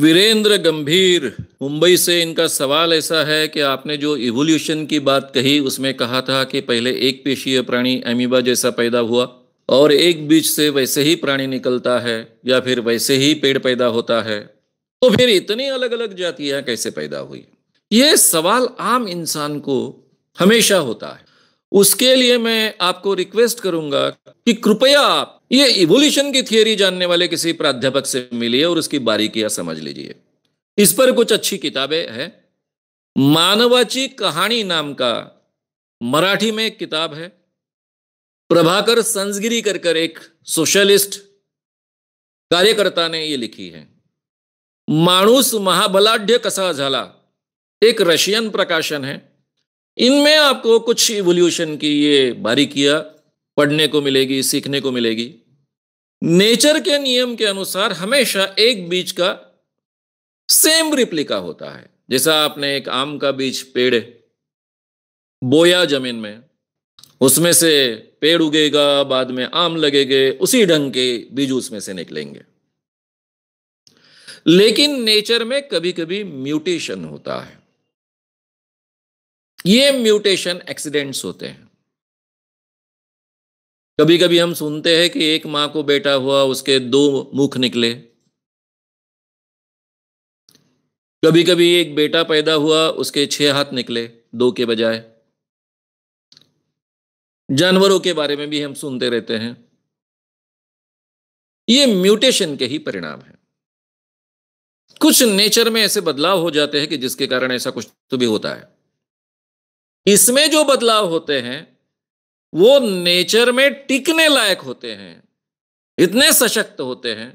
वीरेंद्र गंभीर मुंबई से इनका सवाल ऐसा है कि आपने जो इवोल्यूशन की बात कही उसमें कहा था कि पहले एक पेशीय प्राणी एमीबा जैसा पैदा हुआ और एक बीज से वैसे ही प्राणी निकलता है या फिर वैसे ही पेड़ पैदा होता है तो फिर इतनी अलग अलग जातियां कैसे पैदा हुई ये सवाल आम इंसान को हमेशा होता है उसके लिए मैं आपको रिक्वेस्ट करूंगा कि कृपया आप ये इवोल्यूशन की थियोरी जानने वाले किसी प्राध्यापक से मिलिए और उसकी बारीकियां समझ लीजिए इस पर कुछ अच्छी किताबें हैं मानवाची कहानी नाम का मराठी में एक किताब है प्रभाकर संजगिरी कर कर एक सोशलिस्ट कार्यकर्ता ने ये लिखी है मानूस महाबलाढ़ कसा झाला एक रशियन प्रकाशन है इनमें आपको कुछ इवोल्यूशन की ये बारीकियां पढ़ने को मिलेगी सीखने को मिलेगी नेचर के नियम के अनुसार हमेशा एक बीज का सेम रिप्लिका होता है जैसा आपने एक आम का बीज पेड़ बोया जमीन में उसमें से पेड़ उगेगा बाद में आम लगेगे उसी ढंग के बीज उसमें से निकलेंगे लेकिन नेचर में कभी कभी म्यूटेशन होता है ये म्यूटेशन एक्सीडेंट्स होते हैं कभी कभी हम सुनते हैं कि एक माँ को बेटा हुआ उसके दो मुख निकले कभी कभी एक बेटा पैदा हुआ उसके छह हाथ निकले दो के बजाय जानवरों के बारे में भी हम सुनते रहते हैं ये म्यूटेशन के ही परिणाम है कुछ नेचर में ऐसे बदलाव हो जाते हैं कि जिसके कारण ऐसा कुछ तो भी होता है इसमें जो बदलाव होते हैं वो नेचर में टिकने लायक होते हैं इतने सशक्त होते हैं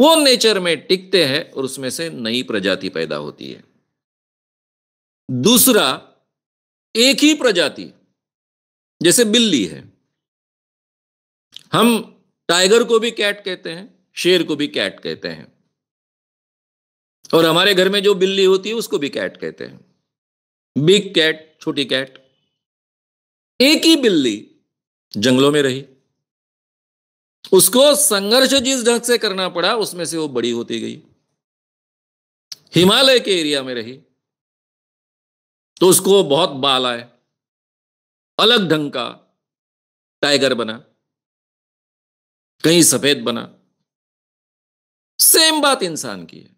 वो नेचर में टिकते हैं और उसमें से नई प्रजाति पैदा होती है दूसरा एक ही प्रजाति जैसे बिल्ली है हम टाइगर को भी कैट कहते हैं शेर को भी कैट कहते हैं और हमारे घर में जो बिल्ली होती है उसको भी कैट कहते हैं बिग कैट छोटी कैट एक ही बिल्ली जंगलों में रही उसको संघर्ष जिस ढंग से करना पड़ा उसमें से वो बड़ी होती गई हिमालय के एरिया में रही तो उसको बहुत बाल आए अलग ढंग का टाइगर बना कहीं सफेद बना सेम बात इंसान की है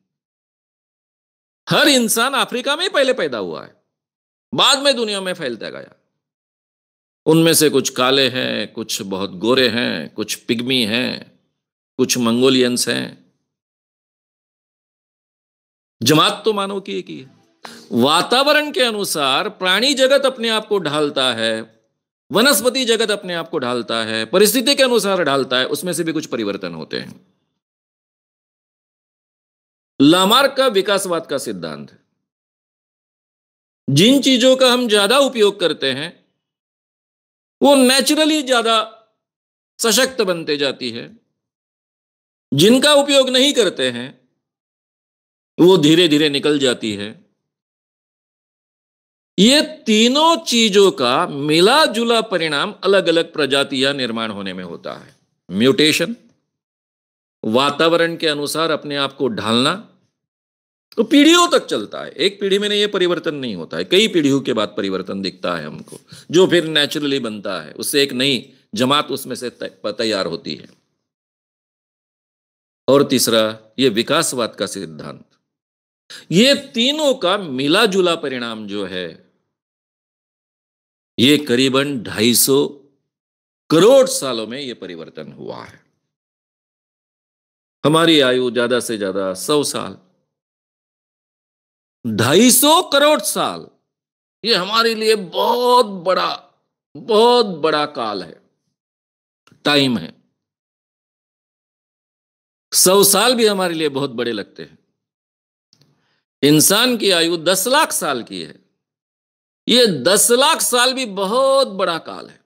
हर इंसान अफ्रीका में ही पहले पैदा हुआ है बाद में दुनिया में फैलता गया उनमें से कुछ काले हैं कुछ बहुत गोरे हैं कुछ पिग्मी हैं कुछ मंगोलियंस हैं जमात तो मानव की एक ही है वातावरण के अनुसार प्राणी जगत अपने आप को ढालता है वनस्पति जगत अपने आप को ढालता है परिस्थिति के अनुसार ढालता है उसमें से भी कुछ परिवर्तन होते हैं लामार्क का विकासवाद का सिद्धांत जिन चीजों का हम ज्यादा उपयोग करते हैं वो नेचुरली ज्यादा सशक्त बनते जाती है जिनका उपयोग नहीं करते हैं वो धीरे धीरे निकल जाती है ये तीनों चीजों का मिला जुला परिणाम अलग अलग प्रजातियां निर्माण होने में होता है म्यूटेशन वातावरण के अनुसार अपने आप को ढालना तो पीढ़ियों तक चलता है एक पीढ़ी में यह परिवर्तन नहीं होता है कई पीढ़ियों के बाद परिवर्तन दिखता है हमको जो फिर नेचुरली बनता है उससे एक नई जमात उसमें से तैयार होती है और तीसरा यह विकासवाद का सिद्धांत ये तीनों का मिला जुला परिणाम जो है ये करीबन 250 करोड़ सालों में यह परिवर्तन हुआ है हमारी आयु ज्यादा से ज्यादा सौ साल ढाई सौ करोड़ साल ये हमारे लिए बहुत बड़ा बहुत बड़ा काल है टाइम है सौ साल भी हमारे लिए बहुत बड़े लगते हैं इंसान की आयु दस लाख साल की है ये दस लाख साल भी बहुत बड़ा काल है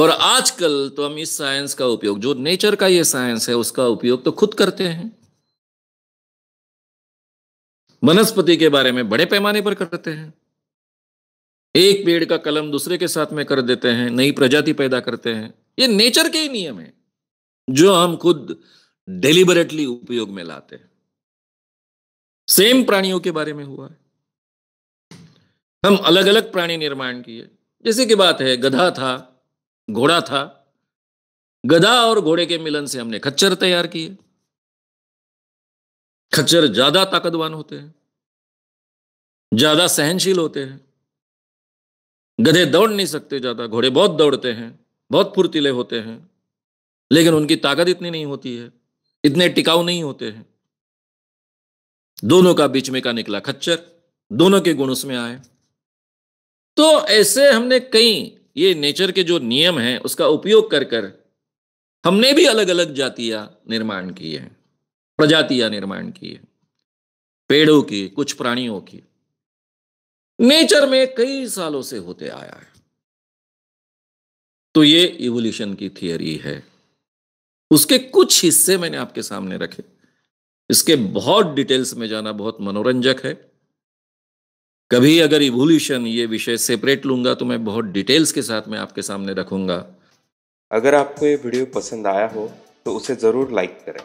और आजकल तो हम इस साइंस का उपयोग जो नेचर का ये साइंस है उसका उपयोग तो खुद करते हैं वनस्पति के बारे में बड़े पैमाने पर करते हैं एक पेड़ का कलम दूसरे के साथ में कर देते हैं नई प्रजाति पैदा करते हैं ये नेचर के ही नियम है जो हम खुद डेलिबरेटली उपयोग में लाते हैं सेम प्राणियों के बारे में हुआ है हम अलग अलग प्राणी निर्माण किए जैसे की बात है गधा था घोड़ा था गधा और घोड़े के मिलन से हमने खच्चर तैयार किए खच्चर ज्यादा ताकतवान होते हैं ज्यादा सहनशील होते हैं गधे दौड़ नहीं सकते ज्यादा घोड़े बहुत दौड़ते हैं बहुत फुर्तीले होते हैं लेकिन उनकी ताकत इतनी नहीं होती है इतने टिकाऊ नहीं होते हैं दोनों का बीच में का निकला खच्चर दोनों के गुण उसमें आए तो ऐसे हमने कई ये नेचर के जो नियम हैं उसका उपयोग कर कर हमने भी अलग अलग जातियां निर्माण की हैं प्रजातियां निर्माण की है पेड़ों की कुछ प्राणियों की नेचर में कई सालों से होते आया है तो ये इवोल्यूशन की थियोरी है उसके कुछ हिस्से मैंने आपके सामने रखे इसके बहुत डिटेल्स में जाना बहुत मनोरंजक है कभी अगर इवोल्यूशन ये विषय सेपरेट लूंगा तो मैं बहुत डिटेल्स के साथ में आपके सामने रखूंगा अगर आपको ये वीडियो पसंद आया हो तो उसे ज़रूर लाइक करें